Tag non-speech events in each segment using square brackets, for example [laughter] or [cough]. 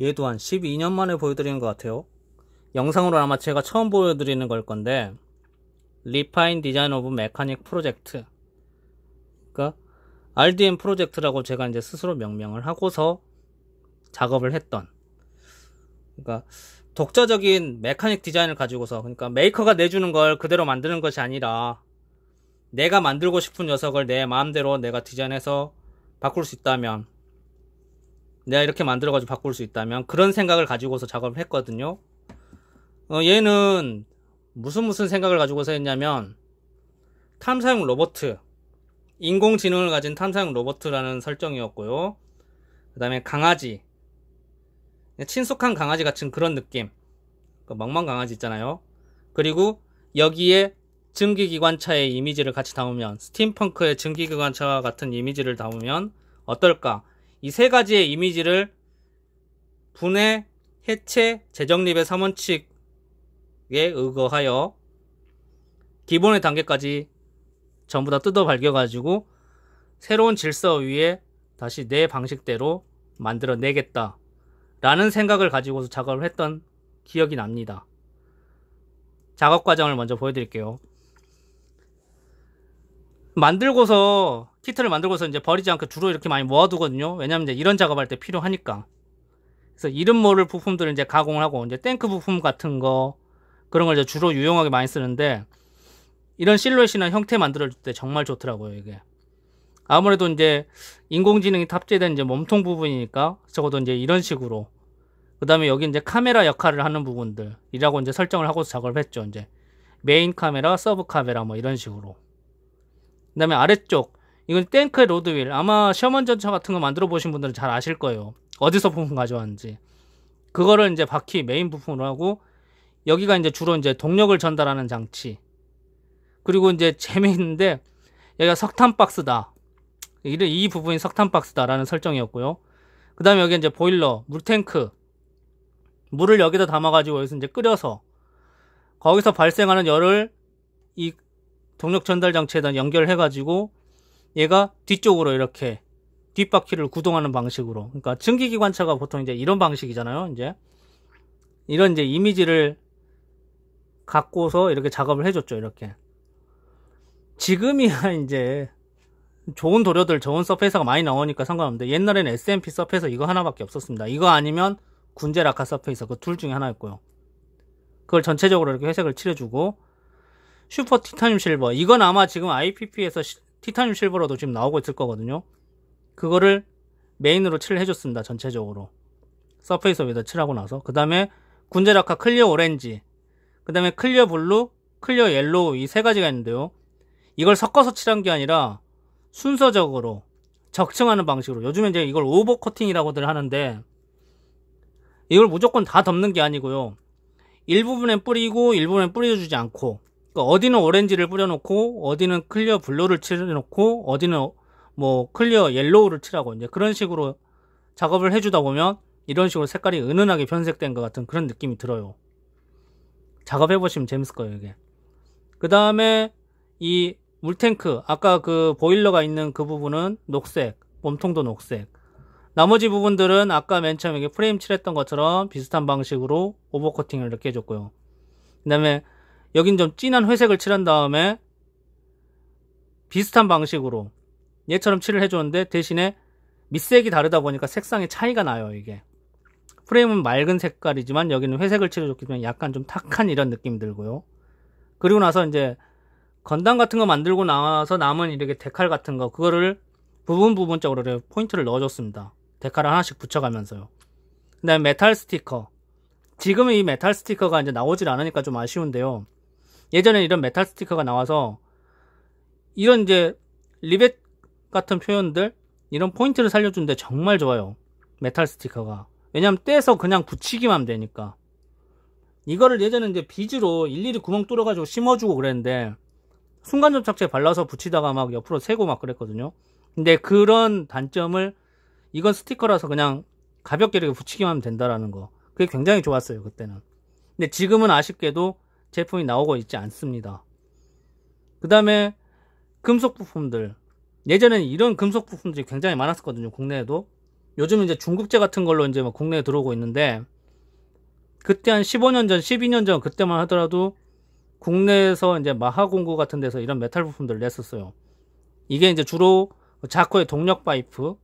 얘 또한 12년 만에 보여드리는 것 같아요. 영상으로 아마 제가 처음 보여드리는 걸 건데 리파인 디자인 오브 메카닉 프로젝트 그러니까 RDM 프로젝트라고 제가 이제 스스로 명명을 하고서 작업을 했던 그러니까 독자적인 메카닉 디자인을 가지고서 그러니까 메이커가 내주는 걸 그대로 만드는 것이 아니라 내가 만들고 싶은 녀석을 내 마음대로 내가 디자인해서 바꿀 수 있다면 내가 이렇게 만들어가지고 바꿀 수 있다면 그런 생각을 가지고서 작업을 했거든요. 어, 얘는 무슨 무슨 생각을 가지고서 했냐면 탐사용 로버트 인공지능을 가진 탐사용 로버트라는 설정이었고요. 그 다음에 강아지 친숙한 강아지 같은 그런 느낌 그 멍멍 강아지 있잖아요. 그리고 여기에 증기기관차의 이미지를 같이 담으면 스팀펑크의 증기기관차와 같은 이미지를 담으면 어떨까 이세 가지의 이미지를 분해, 해체, 재정립의 3원칙에 의거하여 기본의 단계까지 전부 다 뜯어 밝혀가지고 새로운 질서 위에 다시 내 방식대로 만들어내겠다. 라는 생각을 가지고서 작업을 했던 기억이 납니다. 작업 과정을 먼저 보여드릴게요. 만들고서 키트를 만들고서 이제 버리지 않고 주로 이렇게 많이 모아두거든요. 왜냐면 이제 이런 작업할 때 필요하니까. 그래서 이름 모를 부품들을 이제 가공을 하고 이제 탱크 부품 같은 거 그런 걸 이제 주로 유용하게 많이 쓰는데 이런 실루엣이나 형태 만들어줄 때 정말 좋더라고요 이게. 아무래도 이제 인공지능이 탑재된 이제 몸통 부분이니까 적어도 이제 이런 식으로 그 다음에 여기 이제 카메라 역할을 하는 부분들이라고 이제 설정을 하고 작업을 했죠 이제 메인 카메라, 서브 카메라 뭐 이런 식으로 그 다음에 아래쪽 이건 탱크 의 로드윌 아마 셔먼 전차 같은 거 만들어 보신 분들은 잘 아실 거예요 어디서 부품 가져왔는지 그거를 이제 바퀴 메인 부품으로 하고 여기가 이제 주로 이제 동력을 전달하는 장치 그리고 이제 [laughs] 재미있는데 여기가 석탄 박스다 이 부분이 석탄 박스다라는 설정이었고요 그 다음에 여기 이제 보일러 물탱크 물을 여기다 담아가지고 여기서 이제 끓여서 거기서 발생하는 열을 이 동력 전달 장치에다 연결해가지고 얘가 뒤쪽으로 이렇게 뒷바퀴를 구동하는 방식으로 그러니까 증기기관차가 보통 이제 이런 방식이잖아요 이제 이런 이제 이미지를 갖고서 이렇게 작업을 해줬죠 이렇게 지금이야 [laughs] 이제 좋은 도료들 좋은 서페이서가 많이 나오니까 상관없는데 옛날에는 SMP 서페이서 이거 하나밖에 없었습니다 이거 아니면 군제 라카 서페이서 그 둘 중에 하나였고요 그걸 전체적으로 이렇게 회색을 칠해주고 슈퍼 티타늄 실버 이건 아마 지금 IPP에서 티타늄 실버라도 지금 나오고 있을 거거든요. 그거를 메인으로 칠 해줬습니다. 전체적으로. 서페이스 위에다 칠하고 나서. 그 다음에 군제라카 클리어 오렌지, 그 다음에 클리어 블루, 클리어 옐로우 이 세 가지가 있는데요. 이걸 섞어서 칠한 게 아니라 순서적으로 적층하는 방식으로 요즘에 이제 이걸 오버코팅이라고들 하는데 이걸 무조건 다 덮는 게 아니고요. 일부분엔 뿌리고 일부분엔 뿌려주지 않고 그러니까 어디는 오렌지를 뿌려놓고 어디는 클리어 블루를 칠해놓고 어디는 뭐 클리어 옐로우를 칠하고 이제 그런 식으로 작업을 해주다 보면 이런 식으로 색깔이 은은하게 변색된 것 같은 그런 느낌이 들어요. 작업해 보시면 재밌을 거예요 이게. 그 다음에 이 물탱크 아까 그 보일러가 있는 그 부분은 녹색 몸통도 녹색 나머지 부분들은 아까 맨 처음에 프레임 칠했던 것처럼 비슷한 방식으로 오버코팅을 이렇게 해줬고요 그 다음에 여긴 좀 진한 회색을 칠한 다음에 비슷한 방식으로 얘처럼 칠을 해주는데 대신에 밑색이 다르다 보니까 색상의 차이가 나요 이게 프레임은 맑은 색깔이지만 여기는 회색을 칠해줬기 때문에 약간 좀 탁한 이런 느낌이 들고요 그리고 나서 이제 건담 같은 거 만들고 나와서 남은 이렇게 데칼 같은 거 그거를 부분 부분적으로 포인트를 넣어줬습니다 데칼을 하나씩 붙여가면서요 그 다음에 메탈 스티커 지금이 메탈 스티커가 이제 나오질 않으니까 좀 아쉬운데요 예전에 이런 메탈 스티커가 나와서 이런 이제 리벳 같은 표현들 이런 포인트를 살려주는데 정말 좋아요 메탈 스티커가 왜냐면 떼서 그냥 붙이기만 하면 되니까 이거를 예전에 이제 비즈로 일일이 구멍 뚫어가지고 심어주고 그랬는데 순간접착제 발라서 붙이다가 막 옆으로 세고 막 그랬거든요 근데 그런 단점을 이건 스티커라서 그냥 가볍게 이렇게 붙이기만 하면 된다라는 거 그게 굉장히 좋았어요 그때는 근데 지금은 아쉽게도 제품이 나오고 있지 않습니다. 그 다음에 금속 부품들 예전에는 이런 금속 부품들이 굉장히 많았었거든요 국내에도 요즘 은 이제 중국제 같은 걸로 이제 막 국내에 들어오고 있는데 그때 한 15년 전 12년 전 그때만 하더라도 국내에서 이제 마하공구 같은 데서 이런 메탈 부품들을 냈었어요 이게 이제 주로 자코의 동력 파이프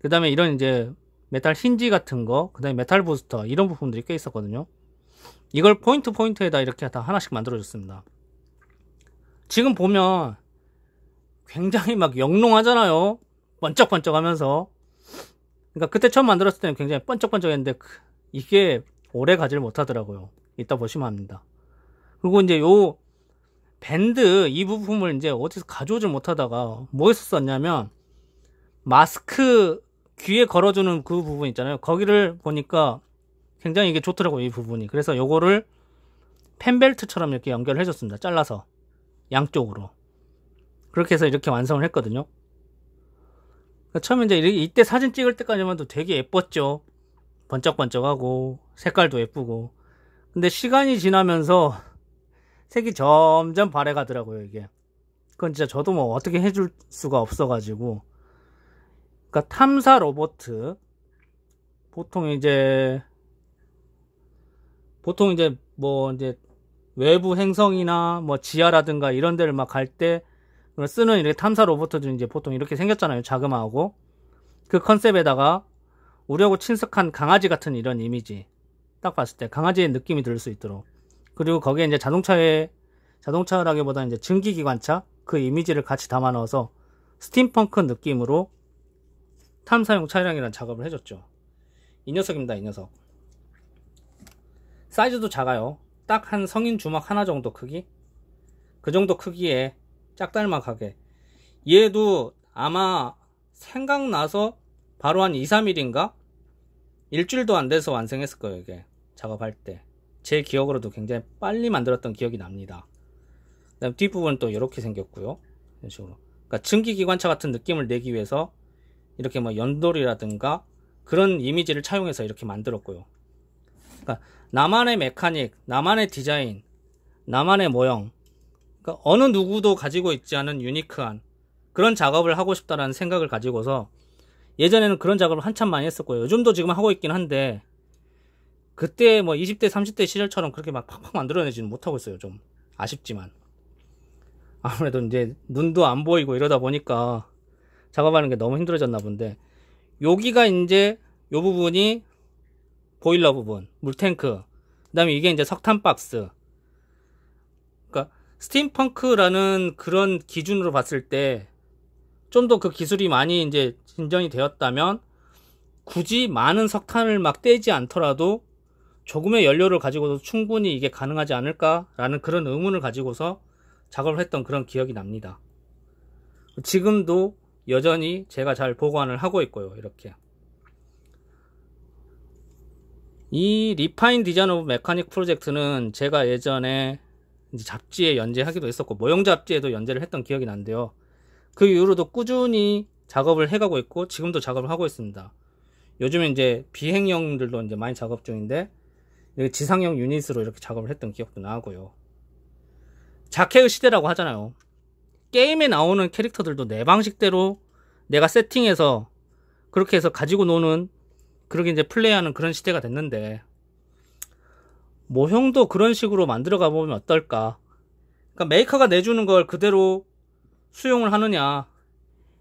그 다음에 이런 이제 메탈 힌지 같은 거그 다음에 메탈 부스터 이런 부품들이 꽤 있었거든요 이걸 포인트 포인트에다 이렇게 다 하나씩 만들어줬습니다. 지금 보면 굉장히 막 영롱하잖아요. 번쩍번쩍 하면서. 그러니까 그때 처음 만들었을 때는 굉장히 번쩍번쩍 했는데 그, 이게 오래 가지를 못하더라고요. 이따 보시면 합니다. 그리고 이제 요 밴드 이 부품을 이제 어디서 가져오질 못하다가 뭐에서 썼냐면 마스크 귀에 걸어주는 그 부분 있잖아요. 거기를 보니까 굉장히 이게 좋더라고요. 이 부분이. 그래서 요거를 펜벨트처럼 이렇게 연결을 해줬습니다. 잘라서. 양쪽으로. 그렇게 해서 이렇게 완성을 했거든요. 그러니까 처음에 이제 이때 사진 찍을 때까지만 해도 되게 예뻤죠. 번쩍번쩍하고 색깔도 예쁘고. 근데 시간이 지나면서 색이 점점 발해가더라고요, 이게. 그건 진짜 저도 뭐 어떻게 해줄 수가 없어가지고. 그러니까 탐사 로버트 보통 이제 보통 이제 뭐 이제 외부 행성이나 뭐 지하라든가 이런 데를 막 갈 때 쓰는 이렇게 탐사 로봇들이 이제 보통 이렇게 생겼잖아요. 자그마하고. 그 컨셉에다가 우려고 친숙한 강아지 같은 이런 이미지. 딱 봤을 때 강아지의 느낌이 들 수 있도록. 그리고 거기에 이제 자동차에 자동차라기보다 이제 증기기관차 그 이미지를 같이 담아 넣어서 스팀펑크 느낌으로 탐사용 차량이라는 작업을 해줬죠. 이 녀석입니다, 이 녀석. 사이즈도 작아요. 딱 한 성인 주막 하나 정도 크기? 그 정도 크기에 짝달막하게. 얘도 아마 생각나서 바로 한 2, 3일인가? 일주일도 안 돼서 완성했을 거예요, 이게. 작업할 때. 제 기억으로도 굉장히 빨리 만들었던 기억이 납니다. 그다음 뒷부분 은또 이렇게 생겼고요. 이런 식으로. 그러니까 증기기관차 같은 느낌을 내기 위해서 이렇게 뭐 연돌이라든가 그런 이미지를 차용해서 이렇게 만들었고요. 그러니까 나만의 메카닉, 나만의 디자인, 나만의 모형. 그러니까 어느 누구도 가지고 있지 않은 유니크한 그런 작업을 하고 싶다라는 생각을 가지고서 예전에는 그런 작업을 한참 많이 했었고요. 요즘도 지금 하고 있긴 한데 그때 뭐 20대, 30대 시절처럼 그렇게 막 팍팍 만들어내지는 못하고 있어요. 좀 아쉽지만. 아무래도 이제 눈도 안 보이고 이러다 보니까 작업하는 게 너무 힘들어졌나 본데 여기가 이제 요 부분이 보일러 부분, 물탱크, 그 다음에 이게 이제 석탄 박스. 그러니까 스팀펑크라는 그런 기준으로 봤을 때 좀 더 그 기술이 많이 이제 진전이 되었다면 굳이 많은 석탄을 막 떼지 않더라도 조금의 연료를 가지고도 충분히 이게 가능하지 않을까라는 그런 의문을 가지고서 작업을 했던 그런 기억이 납니다. 지금도 여전히 제가 잘 보관을 하고 있고요. 이렇게. 이 리파인 디자인 오브 메카닉 프로젝트는 제가 예전에 잡지에 연재하기도 했었고 모형 잡지에도 연재를 했던 기억이 난데요. 그 이후로도 꾸준히 작업을 해가고 있고 지금도 작업을 하고 있습니다. 요즘에 이제 비행형들도 이제 많이 작업 중인데 지상형 유닛으로 이렇게 작업을 했던 기억도 나고요. 자켓의 시대라고 하잖아요. 게임에 나오는 캐릭터들도 내 방식대로 내가 세팅해서 그렇게 해서 가지고 노는 그렇게 이제 플레이하는 그런 시대가 됐는데 모형도 그런 식으로 만들어 가보면 어떨까? 그러니까 메이커가 내주는 걸 그대로 수용을 하느냐,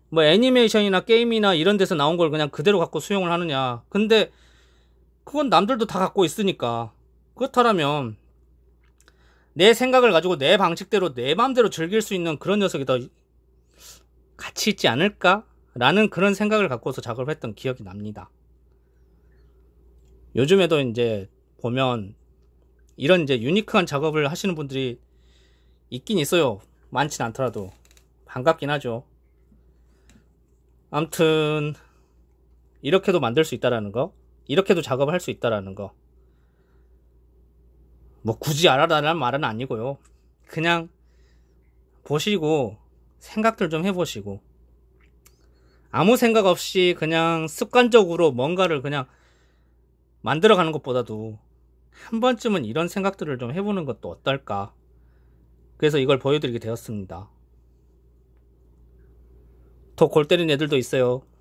뭐 애니메이션이나 게임이나 이런 데서 나온 걸 그냥 그대로 갖고 수용을 하느냐. 근데 그건 남들도 다 갖고 있으니까 그렇다면 내 생각을 가지고 내 방식대로 내맘대로 즐길 수 있는 그런 녀석이 더 가치 있지 않을까? 라는 그런 생각을 갖고서 작업을 했던 기억이 납니다. 요즘에도 이제 보면 이런 이제 유니크한 작업을 하시는 분들이 있긴 있어요. 많진 않더라도 반갑긴 하죠. 암튼 이렇게도 만들 수 있다라는 거, 이렇게도 작업을 할 수 있다라는 거. 뭐 굳이 알아라는 말은 아니고요. 그냥 보시고 생각들 좀 해보시고 아무 생각 없이 그냥 습관적으로 뭔가를 그냥 만들어가는 것보다도 한 번쯤은 이런 생각들을 좀 해보는 것도 어떨까. 그래서 이걸 보여드리게 되었습니다. 더 골 때린 애들도 있어요.